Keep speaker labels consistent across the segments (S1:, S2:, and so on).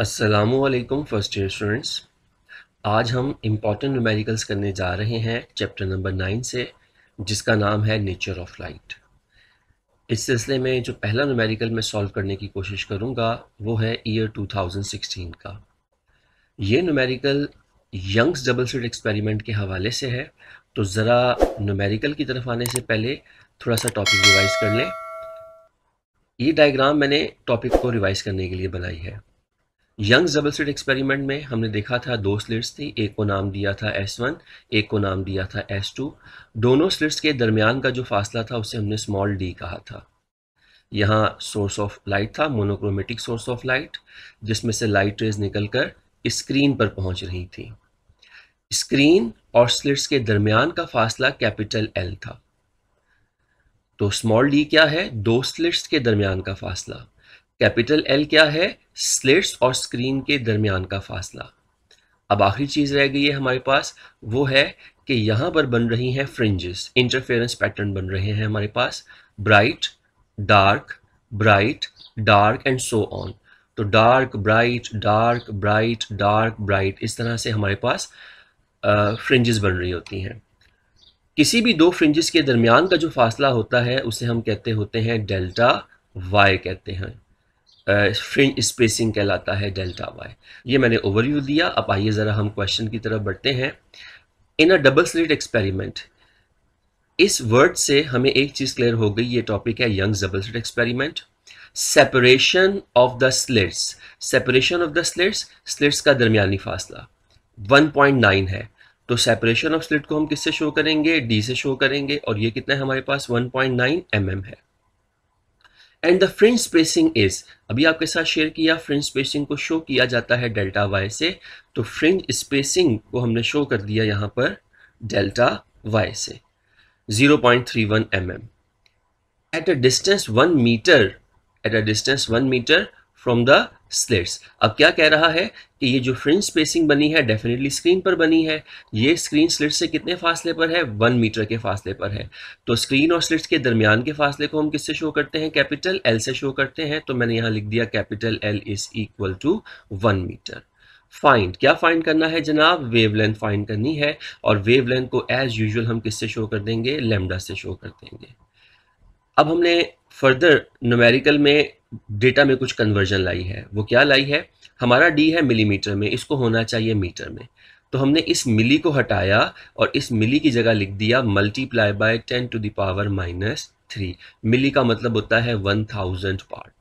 S1: Aslam first year students आज हम important numericals करने जा रहे हैं चैप्टर नंबर नाइन से जिसका नाम है नेचर ऑफ लाइट इस सिलसिले में जो पहला न्यूमेरिकल मैं सॉल्व करने की कोशिश करूंगा वो है ईयर 2016 का ये numerical Young's double slit experiment के हवाले से है तो ज़रा न्यूमेरिकल की तरफ आने से पहले थोड़ा सा टॉपिक रिवाइज़ कर लें ये डायग्राम मैंने टॉपिक को रिवाइज़ करने के लिए बनाई है यंग जबलसेट एक्सपेरिमेंट में हमने देखा था दो स्लिट्स थी एक को नाम दिया था S1 एक को नाम दिया था S2 दोनों स्लिट्स के दरमियान का जो फासला था उसे हमने स्मॉल डी कहा था यहाँ सोर्स ऑफ लाइट था मोनोक्रोमेटिक सोर्स ऑफ लाइट जिसमें से लाइट रेज निकल कर स्क्रीन पर पहुँच रही थी स्क्रीन और स्लिट्स के दरमियान का फासला कैपिटल एल था तो स्मॉल डी क्या है दो स्लिट्स के दरमियान का फासला कैपिटल एल क्या है स्लेट्स और स्क्रीन के दरमियान का फासला अब आखिरी चीज़ रह गई है हमारे पास वो है कि यहाँ पर बन रही हैं फ्रिंजेस इंटरफेरेंस पैटर्न बन रहे हैं हमारे पास bright dark bright dark and so on तो dark bright dark bright dark bright इस तरह से हमारे पास फ्रिंजेस बन रही होती हैं किसी भी दो फ्रिंजेस के दरमियान का जो फासला होता है उसे हम कहते होते हैं डेल्टा वाई कहते हैं फ्रिंज स्पेसिंग कहलाता है डेल्टा वाई ये मैंने ओवरव्यू दिया अब आइए ज़रा हम क्वेश्चन की तरफ बढ़ते हैं in a double slit experiment इस वर्ड से हमें एक चीज़ क्लियर हो गई ये टॉपिक है Young double slit experiment separation of the slits separation of the slits slits का दरमियानी फासला 1.9 है तो सेपरेशन ऑफ स्लिट को हम किससे शो करेंगे डी से शो करेंगे और ये कितना है हमारे पास 1.9 पॉइंट mm है and the fringe spacing is अभी आपके साथ शेयर किया फ्रिंज स्पेसिंग को शो किया जाता है डेल्टा वाई से तो फ्रिंज स्पेसिंग को हमने शो कर दिया यहाँ पर डेल्टा वाई से 0.31 point three one M M at a distance one metre at a distance one metre from the slits अब क्या कह रहा है कि ये जो फ्रिंज स्पेसिंग बनी है डेफिनेटली स्क्रीन पर बनी है ये स्क्रीन स्लिट से कितने फासले पर है वन मीटर के फासले पर है तो स्क्रीन और स्लिट्स के दरमियान के फासले को हम किससे शो करते हैं कैपिटल एल से शो करते हैं तो मैंने यहाँ लिख दिया capital L is equal to one metre find क्या फाइंड करना है जनाब वेवलेंथ फाइंड करनी है और वेवलेंथ को एज यूजुअल हम किससे शो कर देंगे लेमडा से शो कर देंगे अब हमने फर्दर नोमेरिकल में डेटा में कुछ कन्वर्जन लाई है वो क्या लाई है हमारा डी है मिलीमीटर में इसको होना चाहिए मीटर में तो हमने इस मिली को हटाया और इस मिली की जगह लिख दिया multiply by ten to the power minus three milli का मतलब होता है वन थाउजेंड पार्ट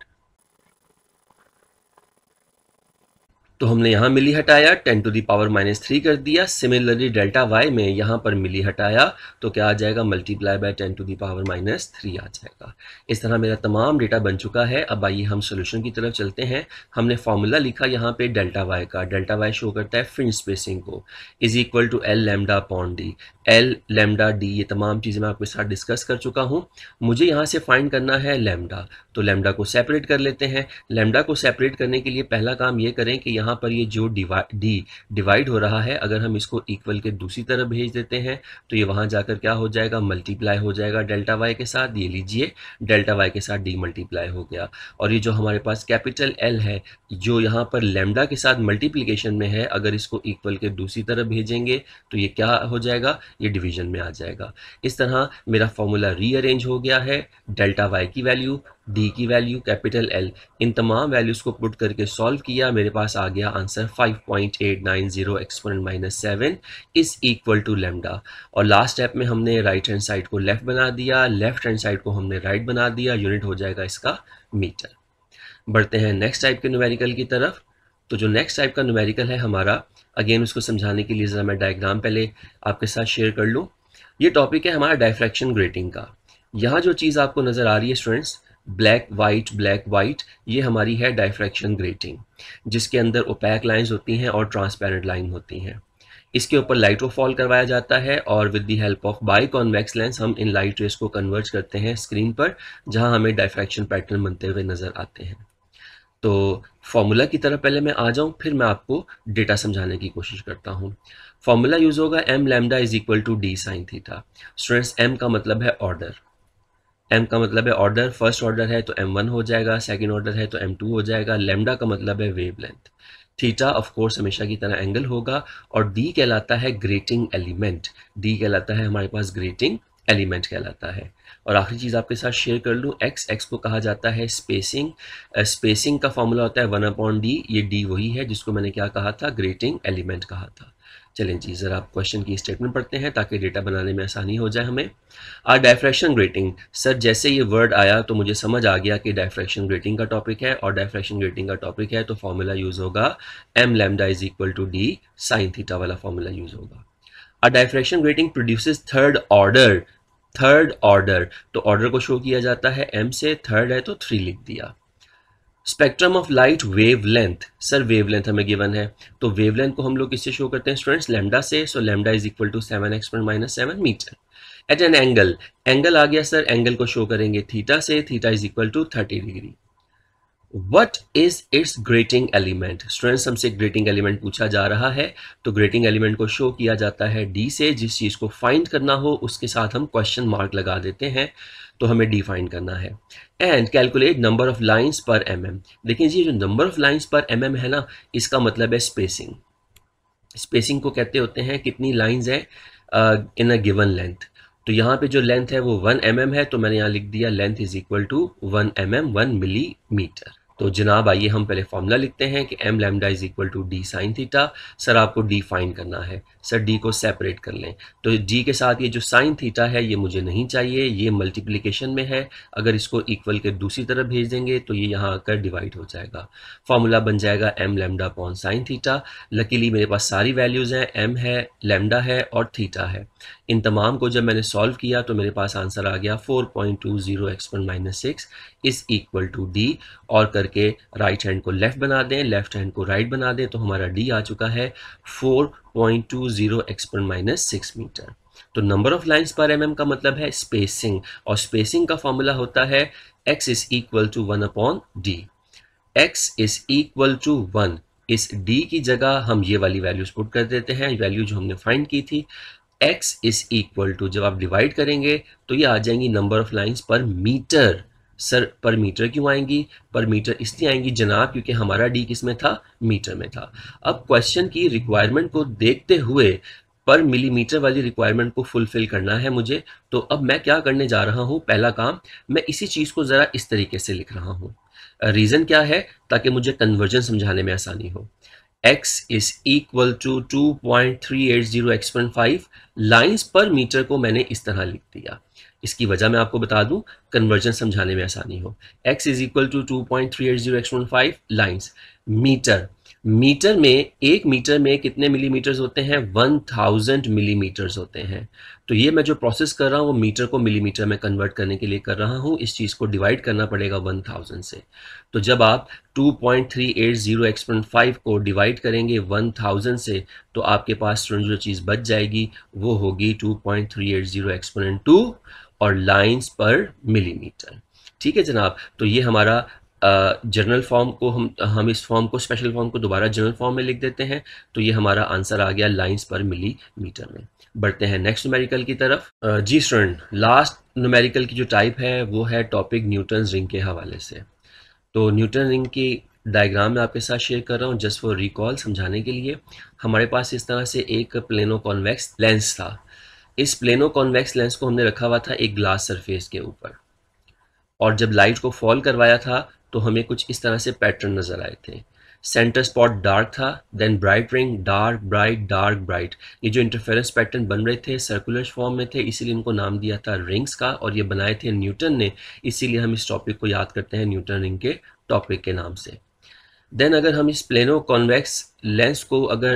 S1: तो हमने यहाँ मिली हटाया ten to the power minus three कर दिया सिमिलरली डेल्टा वाई में यहाँ पर मिली हटाया तो क्या आ जाएगा multiply by ten to the power minus three आ जाएगा इस तरह मेरा तमाम डेटा बन चुका है अब आइए हम सोल्यूशन की तरफ चलते हैं हमने फॉर्मूला लिखा यहाँ पे डेल्टा वाई का डेल्टा वाई शो करता है फ्रिंज स्पेसिंग को is equal to L lambda upon D L lambda D ये तमाम चीज़ें मैं आपके साथ डिस्कस कर चुका हूँ मुझे यहाँ से फाइंड करना है लेमडा तो लेमडा को सेपरेट कर लेते हैं लेमडा को सेपरेट करने के लिए पहला काम ये करें कि यहाँ यहाँ पर ये जो डिवाइड डी डिवाइड हो रहा है अगर हम इसको इक्वल के दूसरी तरफ भेज देते हैं तो ये वहाँ जाकर क्या हो जाएगा मल्टीप्लाई हो जाएगा डेल्टा वाई के साथ ये लीजिए डेल्टा वाई के साथ डी मल्टीप्लाई हो गया और ये जो हमारे पास कैपिटल एल है जो यहाँ पर लेमडा के साथ मल्टीप्लीकेशन में है अगर इसको इक्वल के दूसरी तरफ भेजेंगे तो ये क्या हो जाएगा ये डिविजन में आ जाएगा इस तरह मेरा फॉर्मूला रीअरेंज हो गया है डेल्टा वाई की वैल्यू डी की वैल्यू कैपिटल एल इन तमाम वैल्यूज़ को पुट करके सॉल्व किया मेरे पास आ गया answer 5.890 point eight nine zero exponent minus seven is equal to lambda और लास्ट स्टेप में हमने राइट हैंड साइड को लेफ़्ट बना दिया लेफ़्ट हैंड साइड को हमने राइट right बना दिया यूनिट हो जाएगा इसका मीटर बढ़ते हैं नेक्स्ट टाइप के न्यूमेरिकल की तरफ तो जो नेक्स्ट टाइप का न्यूमेरिकल है हमारा अगेन उसको समझाने के लिए ज़रा मैं डायग्राम पहले आपके साथ शेयर कर लूँ ये टॉपिक है हमारा डायफ्रैक्शन ग्रेटिंग का यहाँ जो चीज़ आपको नज़र आ रही है students black white black white ये हमारी है डायफ्रैक्शन ग्रेटिंग जिसके अंदर ओपैक लाइंस होती हैं और ट्रांसपेरेंट लाइन होती हैं इसके ऊपर लाइटो फॉल करवाया जाता है और with the help of biconvex lens हम इन लाइट रेस को कन्वर्ट करते हैं स्क्रीन पर जहां हमें डायफ्रैक्शन पैटर्न बनते हुए नज़र आते हैं तो फार्मूला की तरह पहले मैं आ जाऊं फिर मैं आपको डेटा समझाने की कोशिश करता हूं फार्मूला यूज़ होगा M lambda is equal to D sine theta students M का मतलब है ऑर्डर एम का मतलब है ऑर्डर फर्स्ट ऑर्डर है तो एम वन हो जाएगा सेकेंड ऑर्डर है तो एम टू हो जाएगा लेमडा का मतलब है wavelength theta of course हमेशा की तरह एंगल होगा और डी कहलाता है ग्रेटिंग एलिमेंट डी कहलाता है हमारे पास ग्रेटिंग एलिमेंट कहलाता है और आखिरी चीज़ आपके साथ शेयर कर लूँ एक्स एक्स को कहा जाता है स्पेसिंग स्पेसिंग का फॉर्मूला होता है वन अपॉन डी ये डी वही है जिसको मैंने क्या कहा था ग्रेटिंग एलिमेंट कहा था चलें जी ज़रा आप क्वेश्चन की स्टेटमेंट पढ़ते हैं ताकि डेटा बनाने में आसानी हो जाए हमें आर डायफ्रैक्शन ग्रेटिंग सर जैसे ये वर्ड आया तो मुझे समझ आ गया कि डायफ्रैक्शन ग्रेटिंग का टॉपिक है और डायफ्रैक्शन ग्रेटिंग का टॉपिक है तो फॉर्मूला यूज़ होगा M lambda is equal to D sine theta वाला फॉर्मूला यूज़ होगा are diffraction grating produce third order third order तो ऑर्डर को शो किया जाता है एम से थर्ड है तो थ्री लिख दिया spectrum of light wavelength sir wavelength हमें गिवन है तो वेवलेंथ को हम लोग किससे शो करते हैं स्टूडेंट्स लेमडा से so lambda is equal to seven x point minus seven metre at an angle angle आ गया सर एंगल को शो करेंगे थीटा से theta is equal to thirty degree what is its grating element students हमसे grating element पूछा जा रहा है तो ग्रेटिंग एलिमेंट को शो किया जाता है डी से जिस चीज़ को फाइंड करना हो उसके साथ हम क्वेश्चन मार्क लगा देते हैं तो हमें डी करना है and calculate number of lines पर एम एम देखिए जी जो नंबर ऑफ लाइन्स पर एम एम है ना इसका मतलब है स्पेसिंग स्पेसिंग को कहते होते हैं कितनी लाइन्स हैं इन अ गिवन लेंथ तो यहाँ पे जो लेंथ है वो वन एम mm है तो मैंने यहाँ लिख दिया length is equal to one M m one metre तो जनाब आइए हम पहले फॉर्मूला लिखते हैं कि m lambda is equal to D sine theta sir आपको डी फाइन करना है सर डी को सेपरेट कर लें तो डी के साथ ये जो साइन थीटा है ये मुझे नहीं चाहिए ये मल्टीप्लिकेशन में है अगर इसको इक्वल के दूसरी तरफ भेज देंगे तो ये यहाँ आकर डिवाइड हो जाएगा फॉर्मूला बन जाएगा m lambda upon sine theta luckily मेरे पास सारी वैल्यूज़ हैं एम है लेमडा है और थीटा है इन तमाम को जब मैंने सॉल्व किया तो मेरे पास आंसर आ गया 4.20 point two zero x one minus six is equal to d और करके राइट हैंड को लेफ़्ट बना दें लेफ़्ट हैंड को राइट बना दें तो हमारा डी आ चुका है 4.20 point two zero x one minus six metre तो नंबर ऑफ लाइंस पर एम का मतलब है स्पेसिंग और स्पेसिंग का फॉर्मूला होता है x is equal to one upon d x is equal to one इस डी की जगह हम ये वाली वैल्यूज पुट कर देते हैं वैल्यू जो हमने फाइंड की थी x इज इक्वल टू जब आप डिवाइड करेंगे तो ये आ जाएंगी नंबर ऑफ लाइंस पर मीटर सर पर मीटर क्यों आएंगी पर मीटर इसलिए आएंगी जनाब क्योंकि हमारा डी किस में था मीटर में था अब क्वेश्चन की रिक्वायरमेंट को देखते हुए पर मिलीमीटर वाली रिक्वायरमेंट को फुलफिल करना है मुझे तो अब मैं क्या करने जा रहा हूँ पहला काम मैं इसी चीज़ को ज़रा इस तरीके से लिख रहा हूँ रीज़न क्या है ताकि मुझे कन्वर्जन समझाने में आसानी हो x is equal to two point three eight zero x point five lines पर मीटर को मैंने इस तरह लिख दिया इसकी वजह मैं आपको बता दूं कन्वर्जन समझाने में आसानी हो x is equal to two point three eight zero lines metre metre में एक मीटर में कितने मिलीमीटर्स होते हैं वन थाउजेंड मिलीमीटर्स होते हैं तो ये मैं जो प्रोसेस कर रहा हूँ वो मीटर को मिलीमीटर में कन्वर्ट करने के लिए कर रहा हूँ इस चीज़ को डिवाइड करना पड़ेगा वन थाउजेंड से तो जब आप two point three eight zero exponent five को डिवाइड करेंगे वन थाउजेंड से तो आपके पास जो चीज़ बच जाएगी वो होगी two point three eight zero exponent two और लाइन्स पर मिलीमीटर ठीक है जनाब तो ये हमारा जर्नल फॉर्म को हम हम इस फॉर्म को स्पेशल फॉर्म को दोबारा जर्नल फॉर्म में लिख देते हैं तो ये हमारा आंसर आ गया लाइंस पर मिली मीटर में बढ़ते हैं नेक्स्ट न्यूमेरिकल की तरफ जी स्टूडेंट लास्ट न्यूमेरिकल की जो टाइप है वो है टॉपिक न्यूटन रिंग के हवाले से तो न्यूटन रिंग की डायग्राम मैं आपके साथ शेयर कर रहा हूँ जस्ट फॉर रिकॉल समझाने के लिए हमारे पास इस तरह से एक प्लेनो कॉन्वेक्स लेंस था इस प्लेनो कॉन्वेक्स लेंस को हमने रखा हुआ था एक ग्लास सरफेस के ऊपर और जब लाइट को फॉल करवाया था तो हमें कुछ इस तरह से पैटर्न नज़र आए थे सेंटर स्पॉट डार्क था then bright ring dark bright dark bright ये जो इंटरफेरेंस पैटर्न बन रहे थे सर्कुलर फॉर्म में थे इसीलिए इनको नाम दिया था रिंग्स का और ये बनाए थे न्यूटन ने इसीलिए हम इस टॉपिक को याद करते हैं न्यूटन रिंग के टॉपिक के नाम से देन अगर हम इस प्लेनो कॉन्वेक्स लेंस को अगर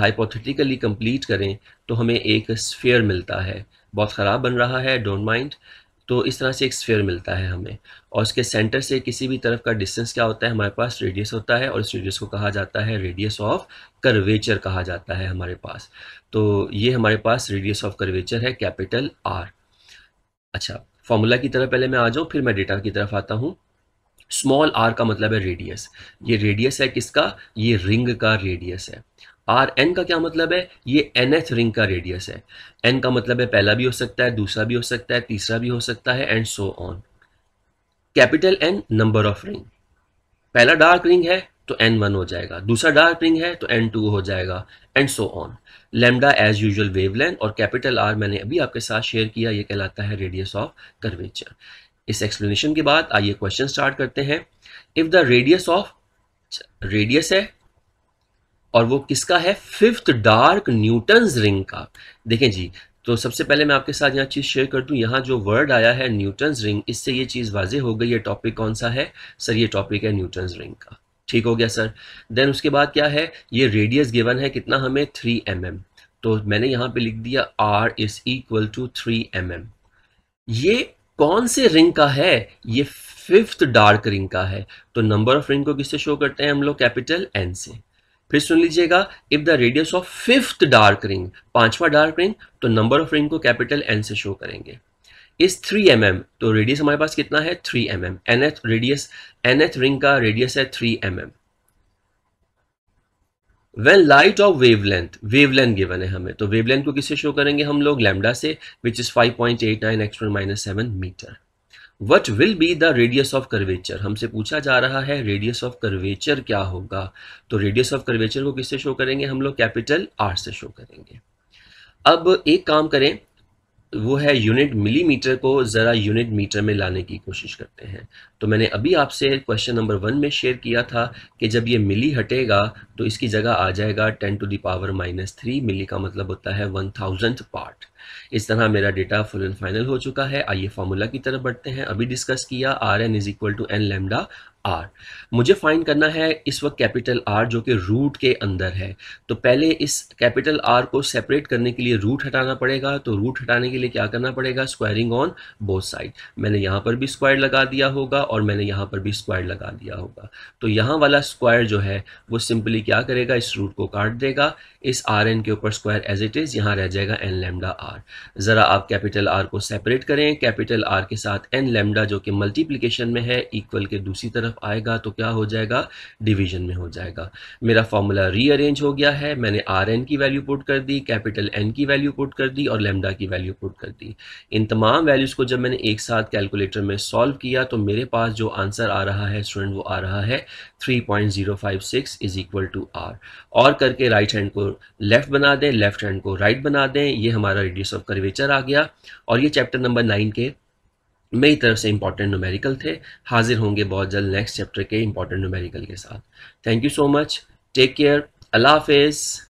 S1: हाइपोथेटिकली uh, कंप्लीट करें तो हमें एक स्फेयर मिलता है बहुत ख़राब बन रहा है डोंट माइंड तो इस तरह से एक स्फेयर मिलता है हमें और उसके सेंटर से किसी भी तरफ का डिस्टेंस क्या होता है हमारे पास रेडियस होता है और इस रेडियस को कहा जाता है रेडियस ऑफ कर्वेचर कहा जाता है हमारे पास तो ये हमारे पास रेडियस ऑफ कर्वेचर है कैपिटल आर अच्छा फॉर्मूला की तरफ पहले मैं आ जाऊँ फिर मैं डेटा की तरफ आता हूँ स्मॉल आर का मतलब है रेडियस ये रेडियस है किसका ये रिंग का रेडियस है आर एन का क्या मतलब है ये एन एथ रिंग का रेडियस है एन का मतलब है पहला भी हो सकता है दूसरा भी हो सकता है तीसरा भी हो सकता है and so on capital N number of ring पहला डार्क रिंग है तो एन वन हो जाएगा दूसरा डार्क रिंग है तो एन टू हो जाएगा and so on lambda as usual wavelength और कैपिटल आर मैंने अभी आपके साथ शेयर किया ये कहलाता है रेडियस ऑफ कर्वेचर इस एक्सप्लेनेशन के बाद आइए क्वेश्चन स्टार्ट करते हैं if the radius of radius है और वो किसका है फिफ्थ डार्क न्यूटन रिंग का देखें जी तो सबसे पहले मैं आपके साथ यहाँ चीज़ शेयर कर दूँ यहाँ जो वर्ड आया है न्यूटन रिंग इससे ये चीज़ वाजे हो गई ये टॉपिक कौन सा है सर ये टॉपिक है न्यूटन रिंग का ठीक हो गया सर देन उसके बाद क्या है ये रेडियस गिवन है कितना हमें थ्री एम mm. तो मैंने यहाँ पे लिख दिया R is equal to three m m ये कौन से रिंग का है ये फिफ्थ डार्क रिंग का है तो नंबर ऑफ रिंग को किससे शो करते हैं हम लोग कैपिटल एन से फिर सुन लीजिएगा if the radius of fifth dark ring पांचवा डार्क रिंग तो नंबर ऑफ रिंग को कैपिटल एन से शो करेंगे इस 3 एम mm, तो रेडियस हमारे पास कितना है 3 m m nth radius nth ring का रेडियस है 3 m m when light of wavelength wavelength given है हमें तो वेवलेंथ को किससे शो करेंगे हम लोग लैमडा से which is 5.89 point eight nine x minus seven metre what will be the radius of curvature हमसे पूछा जा रहा है रेडियस ऑफ कर्वेचर क्या होगा तो रेडियस ऑफ कर्वेचर को किससे शो करेंगे हम लोग कैपिटल आर से शो करेंगे अब एक काम करें वो है यूनिट मिलीमीटर को ज़रा यूनिट मीटर में लाने की कोशिश करते हैं तो मैंने अभी आपसे क्वेश्चन नंबर वन में शेयर किया था कि जब ये मिली हटेगा तो इसकी जगह आ जाएगा ten to the power minus three milli का मतलब होता है वन थाउजेंड पार्ट इस तरह मेरा डेटा फुल एंड फाइनल हो चुका है आइए फार्मूला की तरफ बढ़ते हैं अभी डिस्कस किया R N is equal to N lambda R मुझे फाइंड करना है इस वक्त कैपिटल आर जो कि रूट के अंदर है तो पहले इस कैपिटल आर को सेपरेट करने के लिए रूट हटाना पड़ेगा तो रूट हटाने के लिए क्या करना पड़ेगा स्क्वायरिंग ऑन बोथ साइड मैंने यहाँ पर भी स्क्वायर लगा दिया होगा और मैंने यहाँ पर भी स्क्वायर लगा दिया होगा तो यहाँ वाला स्क्वायर जो है वो सिंपली क्या करेगा इस रूट को काट देगा इस आर एन के ऊपर स्क्वायर एज इट इज़ यहाँ रह जाएगा एन लेमडा आर ज़रा आप कैपिटल आर को सेपरेट करें कैपिटल आर के साथ एन लेमडा जो कि मल्टीप्लीकेशन में है इक्वल के दूसरी तरफ आएगा तो क्या हो जाएगा डिवीजन में हो जाएगा मेरा फॉर्मूला रीअरेंज हो गया है मैंने आर एन की वैल्यू पुट कर दी कैपिटल एन की वैल्यू पुट कर दी और लेमडा की वैल्यू पुट कर दी इन तमाम वैल्यूज़ को जब मैंने एक साथ कैलकुलेटर में सॉल्व किया तो मेरे पास जो आंसर आ रहा है स्टूडेंट वो आ रहा है six is equal to R और करके राइट हैंड को लेफ्ट बना दें लेफ्ट हैंड को राइट बना दें ये हमारा रेडियस ऑफ कर्वेचर आ गया और ये चैप्टर नंबर नाइन के मेरी तरफ से इंपॉर्टेंट न्यूमेरिकल थे हाजिर होंगे बहुत जल्द नेक्स्ट चैप्टर के इंपॉर्टेंट न्यूमेरिकल के साथ thank you so much take care अल्लाह हाफिज़